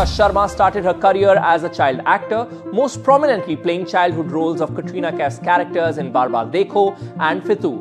Anushka Sharma started her career as a child actor, most prominently playing childhood roles of Katrina Kaif's characters in Barbaal, Dekho and Fitu.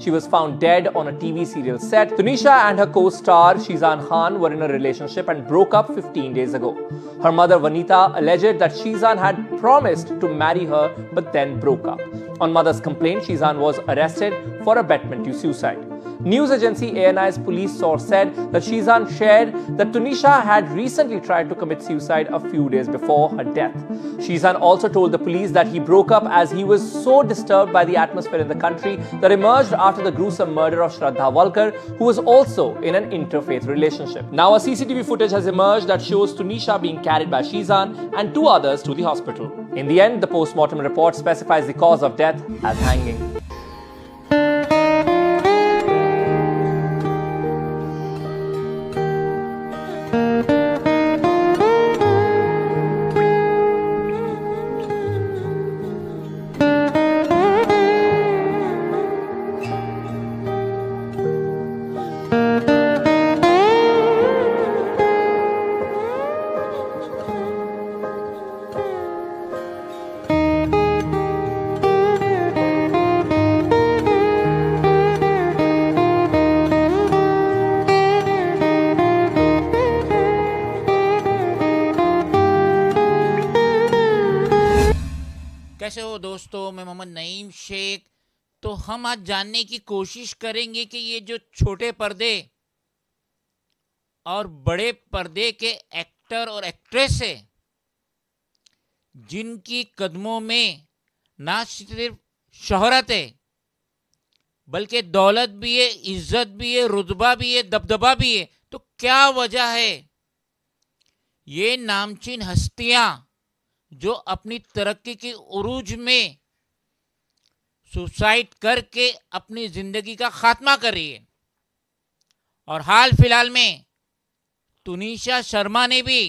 She was found dead on a TV serial set. Tunisha and her co-star Shizan Khan were in a relationship and broke up 15 days ago. Her mother Vanita alleged that Shizan had promised to marry her but then broke up. On mother's complaint, Shizan was arrested for abetment to suicide. News agency ANI's police source said that Shizan shared that Tunisha had recently tried to commit suicide a few days before her death. Shizan also told the police that he broke up as he was so disturbed by the atmosphere in the country that emerged after the gruesome murder of Shraddha Walkar, who was also in an interfaith relationship. Now, a CCTV footage has emerged that shows Tunisha being carried by Shizan and two others to the hospital. In the end, the post-mortem report specifies the cause of death as hanging. दोस्तों मैं मोहम्मद नईम शेख तो हम आज जानने की कोशिश करेंगे कि ये जो छोटे पर्दे और बड़े पर्दे के एक्टर और एक्ट्रेस है जिनकी कदमों में ना सिर्फ शहरत है बल्कि दौलत भी है इज्जत भी है रुतबा भी है दबदबा भी है तो क्या वजह है ये नामचीन हस्तियां जो अपनी तरक्की के उरूज में सुसाइड करके अपनी ज़िंदगी का ख़ात्मा कर रही है और हाल फिलहाल में तुनिशा शर्मा ने भी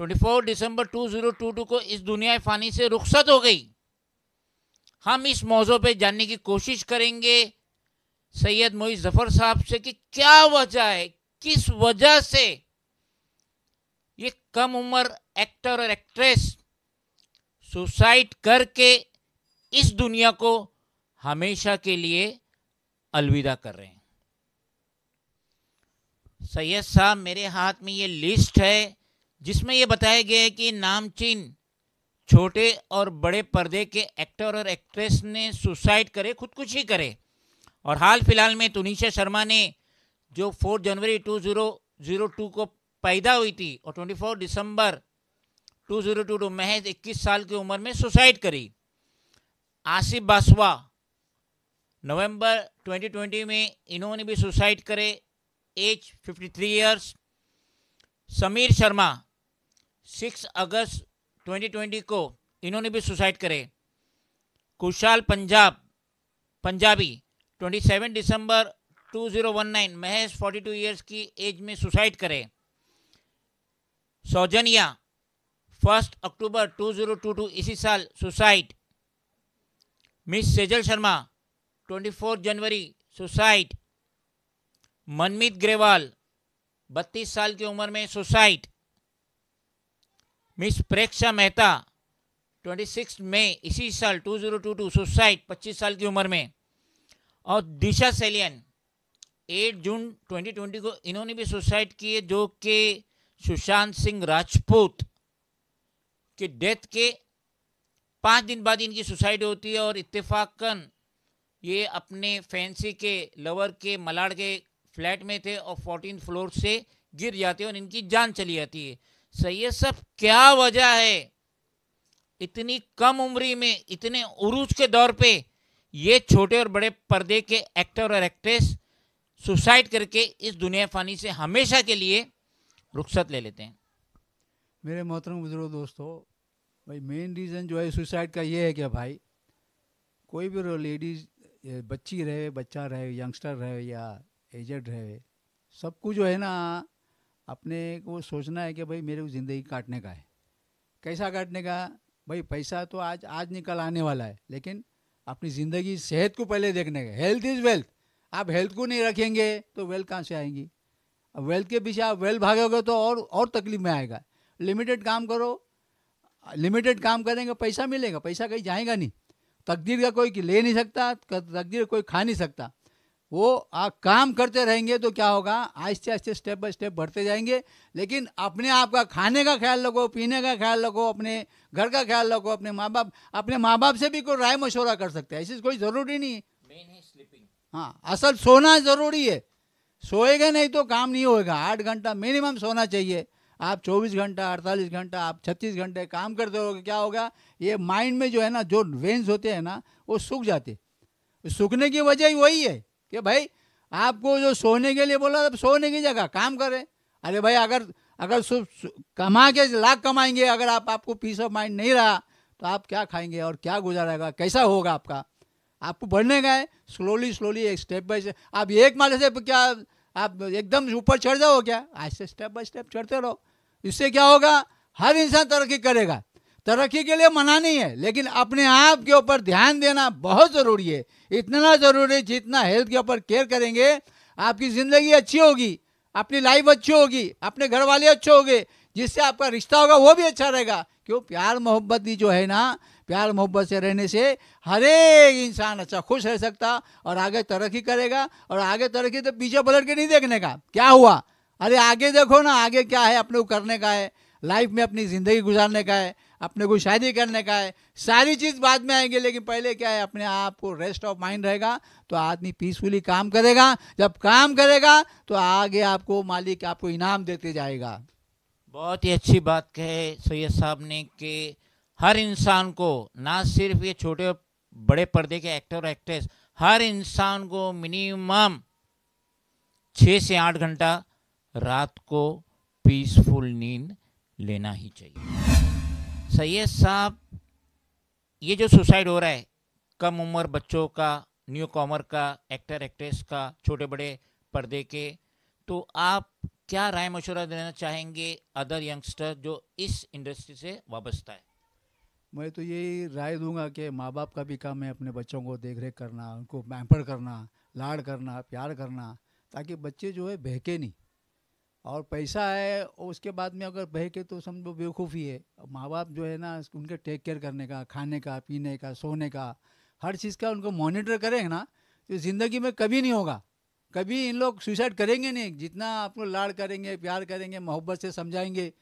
24 दिसंबर 2022 को इस दुनिया फ़ानी से रुखसत हो गई हम इस मौजू पे जानने की कोशिश करेंगे सैयद मोई जफ़र साहब से कि क्या वजह है किस वजह से ये कम उम्र एक्टर और एक्ट्रेस सुसाइड करके इस दुनिया को हमेशा के लिए अलविदा कर रहे हैं सैयद साहब मेरे हाथ में ये लिस्ट है जिसमें ये बताया गया है कि नामचीन छोटे और बड़े पर्दे के एक्टर और एक्ट्रेस ने सुसाइड करे खुदकुशी करे और हाल फिलहाल में तुनिशा शर्मा ने जो 4 जनवरी 2002 को पैदा हुई थी और 24 दिसंबर टू जीरो टू टू महज इक्कीस साल की उम्र में सुसाइड करी आसिफ बासवा नवंबर 2020 में इन्होंने भी सुसाइड करे एज 53 ईयर्स समीर शर्मा 6 अगस्त 2020 को इन्होंने भी सुसाइड करे कुशाल पंजाब पंजाबी 27 दिसंबर 2019 महज 42 इयर्स की एज में सुसाइड करे सौजनिया फर्स्ट अक्टूबर 2022 इसी साल सुसाइड मिस सेजल शर्मा 24 जनवरी सुसाइड मनमीत ग्रेवाल 32 साल की उम्र में सुसाइड मिस प्रेक्षा मेहता 26 मई इसी साल 2022 सुसाइड 25 साल की उम्र में और दिशा सेलियन 8 जून 2020 को इन्होंने भी सुसाइड किए जो कि सुशांत सिंह राजपूत कि डेथ के पाँच दिन बाद इनकी सुसाइड होती है और इत्तेफाकन ये अपने फैंसी के लवर के मलाड के फ्लैट में थे और फोर्टीन फ्लोर से गिर जाते हैं और इनकी जान चली जाती है सही है सब क्या वजह है इतनी कम उम्र में इतने उरूज के दौर पे ये छोटे और बड़े पर्दे के एक्टर और एक्ट्रेस सुसाइड करके इस दुनिया फानी से हमेशा के लिए रुख्सत ले लेते हैं मेरे मोहतरम बुजुर्ग दोस्तों भाई मेन रीज़न जो है सुसाइड का ये है क्या भाई कोई भी लेडीज़ बच्ची रहे बच्चा रहे यंगस्टर रहे या एजड रहे सबको जो है ना अपने को सोचना है कि भाई मेरे को ज़िंदगी काटने का है कैसा काटने का भाई पैसा तो आज आज निकल आने वाला है लेकिन अपनी ज़िंदगी सेहत को पहले देखने का हेल्थ इज़ वेल्थ आप हेल्थ को नहीं रखेंगे तो वेल्थ कहाँ से आएंगी अब वेल्थ के पीछे आप वेल्थ भागोगे तो और और तकलीफ में आएगा लिमिटेड काम करो लिमिटेड काम करेंगे पैसा मिलेगा पैसा कहीं जाएगा नहीं तकदीर का कोई ले नहीं सकता तकदीर कोई खा नहीं सकता वो आप काम करते रहेंगे तो क्या होगा आहिस्ते आहिस्ते स्टेप बाय स्टेप बढ़ते जाएंगे लेकिन अपने आप का खाने का ख्याल रखो पीने का ख्याल रखो अपने घर का ख्याल रखो अपने माँ बाप अपने माँ बाप से भी कोई राय मशवरा कर सकते हैं ऐसी कोई ज़रूरी नहीं है हाँ असल सोना ज़रूरी है सोएगा नहीं तो काम नहीं होएगा आठ घंटा मिनिमम सोना चाहिए आप 24 घंटा 48 घंटा आप 36 घंटे काम करते हो क्या होगा ये माइंड में जो है ना जो वेंस होते हैं ना वो सूख जाते सूखने की वजह वही है कि भाई आपको जो सोने के लिए बोला तो सोने की जगह काम करें अरे भाई अगर अगर सुख कमा के लाख कमाएंगे अगर आप आपको पीस ऑफ माइंड नहीं रहा तो आप क्या खाएंगे और क्या गुजारेगा कैसा होगा आपका आपको बढ़ने का है स्लोली स्लोली एक स्टेप बाय स्टेप आप एक माले से क्या आप एकदम ऊपर चढ़ जाओ क्या ऐसे स्टेप बाय स्टेप चढ़ते रहो इससे क्या होगा हर इंसान तरक्की करेगा तरक्की के लिए मना नहीं है लेकिन अपने आप के ऊपर ध्यान देना बहुत ज़रूरी है इतना ज़रूरी जितना हेल्थ के ऊपर केयर करेंगे आपकी ज़िंदगी अच्छी होगी अपनी लाइफ अच्छी होगी अपने घर वाले अच्छे होंगे जिससे आपका रिश्ता होगा वो भी अच्छा रहेगा क्यों प्यार मोहब्बत ही जो है ना प्यार मोहब्बत से रहने से हर एक इंसान अच्छा खुश रह सकता और आगे तरक्की करेगा और आगे तरक्की तो पीछे पलट के नहीं देखने का क्या हुआ अरे आगे देखो ना आगे क्या है अपने को करने का है लाइफ में अपनी ज़िंदगी गुजारने का है अपने को शादी करने का है सारी चीज़ बाद में आएंगे लेकिन पहले क्या है अपने आप को रेस्ट ऑफ माइंड रहेगा तो आदमी पीसफुली काम करेगा जब काम करेगा तो आगे आपको मालिक आपको इनाम देते जाएगा बहुत ही अच्छी बात कहे सैयद साहब ने कि हर इंसान को ना सिर्फ ये छोटे और बड़े पर्दे के एक्टर और एक्ट्रेस हर इंसान को मिनिमम छः से आठ घंटा रात को पीसफुल नींद लेना ही चाहिए सैयद साहब ये जो सुसाइड हो रहा है कम उम्र बच्चों का न्यू कॉमर का एक्टर एक्ट्रेस का छोटे बड़े पर्दे के तो आप क्या राय मशवरा देना चाहेंगे अदर यंगस्टर जो इस इंडस्ट्री से वाबस्ता है मैं तो यही राय दूंगा कि माँ बाप का भी काम है अपने बच्चों को देख रेख करना उनको पैम्पर करना लाड़ करना प्यार करना ताकि बच्चे जो है बहके नहीं और पैसा है उसके बाद में अगर बहके तो समझो बेवकूफ़ी है माँ बाप जो है ना उनके टेक केयर करने का खाने का पीने का सोने का हर चीज़ का उनको मॉनिटर करेंगे ना तो ज़िंदगी में कभी नहीं होगा कभी इन लोग सुसाइड करेंगे नहीं जितना आप लोग लाड़ करेंगे प्यार करेंगे मोहब्बत से समझाएंगे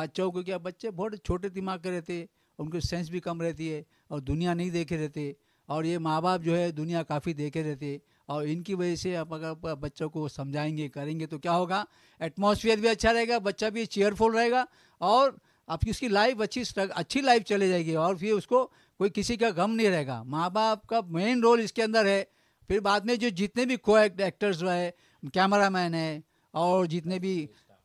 बच्चों को क्या बच्चे बहुत छोटे दिमाग के रहते उनकी सेंस भी कम रहती है और दुनिया नहीं देखे रहते और ये माँ बाप जो है दुनिया काफ़ी देखे रहते और इनकी वजह से आप अगर बच्चों को समझाएंगे करेंगे तो क्या होगा एटमोसफियर भी अच्छा रहेगा बच्चा भी चेयरफुल रहेगा और आपकी उसकी लाइफ अच्छी अच्छी लाइफ चले जाएगी और फिर उसको कोई किसी का गम नहीं रहेगा माँ बाप का मेन रोल इसके अंदर है फिर बाद में जो जितने भी को एक्टर्स है कैमरा मैन है और जितने भी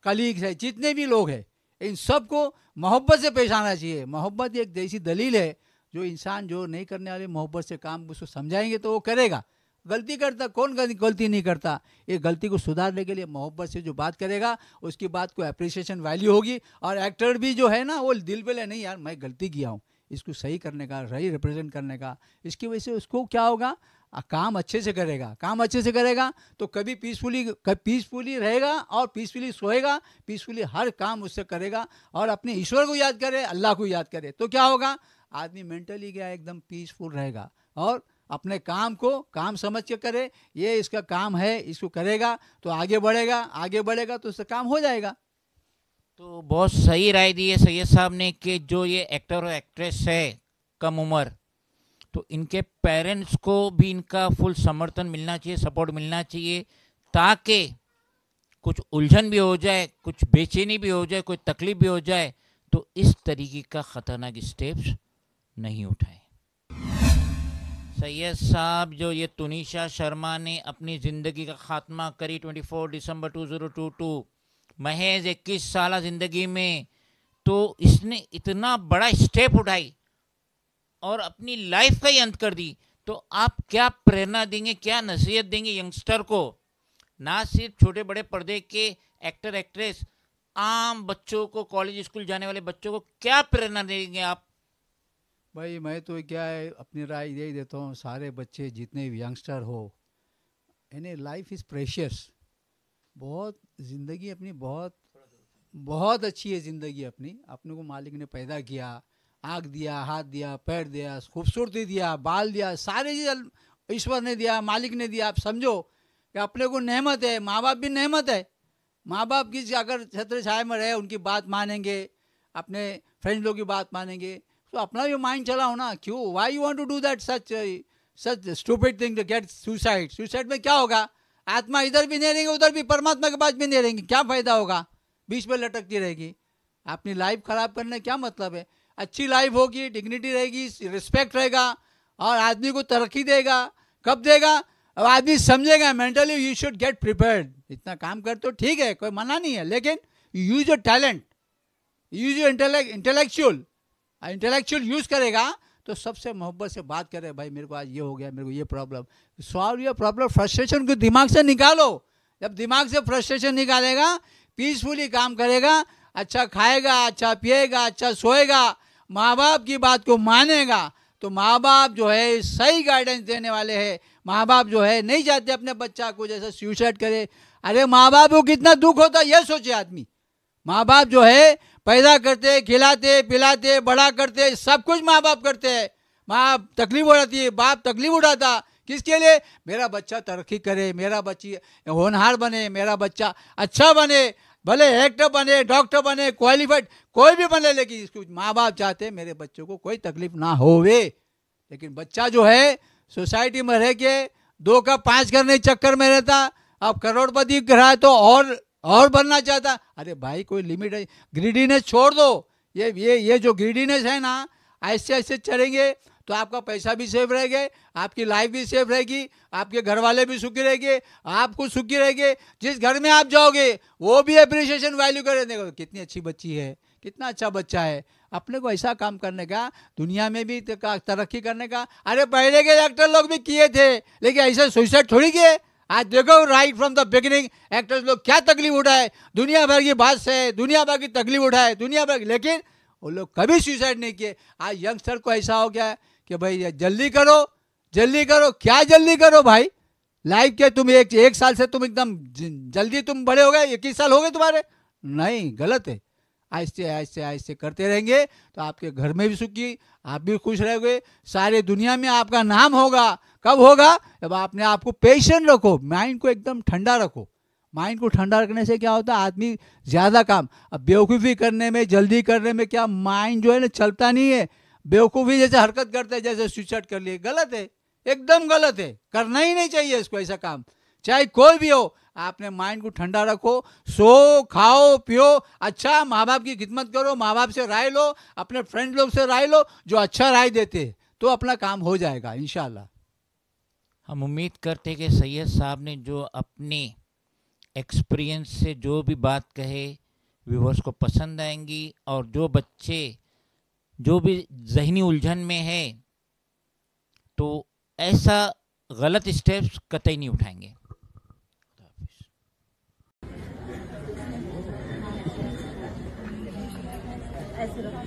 कलीग्स है जितने भी लोग हैं इन सब को मोहब्बत से पेश आना चाहिए मोहब्बत एक जैसी दलील है जो इंसान जो नहीं करने वाले मोहब्बत से काम उसको समझाएंगे तो वो करेगा गलती करता कौन गलती नहीं करता ये गलती को सुधारने के लिए मोहब्बत से जो बात करेगा उसकी बात को अप्रिसिएशन वैल्यू होगी और एक्टर भी जो है ना वो दिल पे ले नहीं यार मैं गलती किया हूँ इसको सही करने का सही रिप्रेजेंट करने का इसकी वजह से उसको क्या होगा काम अच्छे से करेगा काम अच्छे से करेगा तो कभी पीसफुली पीसफुली रहेगा और पीसफुली सोएगा पीसफुली हर काम उससे करेगा और अपने ईश्वर को याद करे अल्लाह को याद करे तो क्या होगा आदमी मेंटली क्या एकदम पीसफुल रहेगा और अपने काम को काम समझ के करे ये इसका काम है इसको करेगा तो आगे बढ़ेगा आगे बढ़ेगा तो उसका काम हो जाएगा तो बहुत सही राय दी है सैयद साहब ने कि जो ये एक्टर और एक्ट्रेस है कम उम्र तो इनके पेरेंट्स को भी इनका फुल समर्थन मिलना चाहिए सपोर्ट मिलना चाहिए ताकि कुछ उलझन भी हो जाए कुछ बेचैनी भी हो जाए कोई तकलीफ भी हो जाए तो इस तरीके का ख़तरनाक स्टेप्स नहीं उठाएं सैयद साहब जो ये तुनिशा शर्मा ने अपनी ज़िंदगी का खात्मा करी 24 दिसंबर 2022 महज इक्कीस साल ज़िंदगी में तो इसने इतना बड़ा स्टेप उठाई और अपनी लाइफ का ही अंत कर दी तो आप क्या प्रेरणा देंगे क्या नसीहत देंगे यंगस्टर को ना सिर्फ छोटे बड़े पर्दे के एक्टर एक्ट्रेस आम बच्चों को कॉलेज स्कूल जाने वाले बच्चों को क्या प्रेरणा देंगे आप भाई मैं तो क्या है अपनी राय यही देता हूँ सारे बच्चे जितने भी यंगस्टर हो यानी लाइफ इज़ प्रेशियस बहुत ज़िंदगी अपनी बहुत बहुत अच्छी है ज़िंदगी अपनी अपने को मालिक ने पैदा किया आँख दिया हाथ दिया पैर दिया खूबसूरती दिया बाल दिया सारी चीज़ ईश्वर ने दिया मालिक ने दिया आप समझो कि अपने को नहमत है माँ बाप भी नहमत है माँ बाप की अगर छत्र छाया में रहे उनकी बात मानेंगे अपने फ्रेंड लोग की बात मानेंगे तो अपना भी माइंड चलाओ ना क्यों why you want to do that such such stupid thing to get suicide suicide में क्या होगा आत्मा इधर भी नहीं रहेंगे उधर भी परमात्मा के पास भी नहीं रहेंगे क्या फ़ायदा होगा बीच में लटकती रहेगी अपनी लाइफ ख़राब करने क्या मतलब है अच्छी लाइफ होगी डिग्निटी रहेगी रिस्पेक्ट रहेगा और आदमी को तरक्की देगा कब देगा अब आदमी समझेगा mentally you should get prepared इतना काम कर तो ठीक है कोई मना नहीं है लेकिन use your talent use your intellect intellectual intellectual use करेगा तो सबसे मोहब्बत से बात करे भाई मेरे को आज ये हो गया मेरे को ये problem solve your problem frustration को दिमाग से निकालो जब दिमाग से फ्रस्ट्रेशन निकालेगा पीसफुली काम करेगा अच्छा खाएगा अच्छा पिएगा अच्छा सोएगा माँ बाप की बात को मानेगा तो माँ बाप जो है सही गाइडेंस देने वाले हैं माँ बाप जो है नहीं चाहते अपने बच्चा को जैसे सुसाइड करे अरे माँ बाप को कितना दुख होता है यह सोचे आदमी माँ बाप जो है पैदा करते खिलाते पिलाते बड़ा करते सब कुछ माँ बाप करते हैं माँ तकलीफ उठाती है बाप तकलीफ उठाता किसके लिए मेरा बच्चा तरक्की करे मेरा बच्ची होनहार बने मेरा बच्चा अच्छा बने भले एक्टर बने डॉक्टर बने क्वालिफाइड कोई भी बने लेकिन इसके माँ बाप चाहते हैं मेरे बच्चों को कोई तकलीफ ना होवे लेकिन बच्चा जो है सोसाइटी में रह के दो का पांच करने चक्कर में रहता अब करोड़पति रहा तो और और बनना चाहता अरे भाई कोई लिमिट है ग्रीडीनेस छोड़ दो ये ये ये जो ग्रीडीनेस है ना ऐसे ऐसे चलेंगे तो आपका पैसा भी सेफ रहेगा आपकी लाइफ भी सेफ रहेगी आपके घर वाले भी सुखी रहेंगे आप खुद सुखी रहेंगे जिस घर में आप जाओगे वो भी अप्रिसिएशन वैल्यू करेंगे देखो कितनी अच्छी बच्ची है कितना अच्छा बच्चा है अपने को ऐसा काम करने का दुनिया में भी तरक्की करने का अरे पहले के एक्टर लोग भी किए थे लेकिन ऐसे सुसाइड थोड़ी किए आज देखो right from the beginning actors लोग क्या तकलीफ उठाए दुनिया भर की बात से दुनिया भर की तकलीफ उठाए दुनिया भर की लेकिन वो लोग कभी सुसाइड नहीं किए आज यंगस्टर को ऐसा हो गया है कि भाई जल्दी करो जल्दी करो क्या जल्दी करो भाई लाइफ क्या तुम एक एक साल से तुम एकदम जल्दी तुम बड़े हो गए इक्कीस साल हो गए तुम्हारे नहीं गलत है आहिस्ते आहिस्ते आहिस्ते करते रहेंगे तो आपके घर में भी सुखी आप भी खुश रहोगे सारे दुनिया में आपका नाम होगा कब होगा जब आपने आपको पेशेंट रखो माइंड को एकदम ठंडा रखो माइंड को ठंडा रखने से क्या होता है आदमी ज़्यादा काम अब बेवकूफ़ी करने में जल्दी करने में क्या माइंड जो है ना चलता नहीं है बेवकूफ़ी जैसे हरकत करते हैं जैसे स्विचट कर लिए गलत है एकदम गलत है करना ही नहीं चाहिए इसको ऐसा काम चाहे कोई भी हो आपने माइंड को ठंडा रखो सो खाओ पियो अच्छा माँ बाप की खिदमत करो माँ बाप से राय लो अपने फ्रेंड लोग से राय लो जो अच्छा राय देते तो अपना काम हो जाएगा इन हम उम्मीद करते कि सैयद साहब ने जो अपने एक्सपीरियंस से जो भी बात कहे व्यूवर्स को पसंद आएंगी और जो बच्चे जो भी जहनी उलझन में है तो ऐसा गलत स्टेप्स कतई नहीं उठाएंगे ऐसे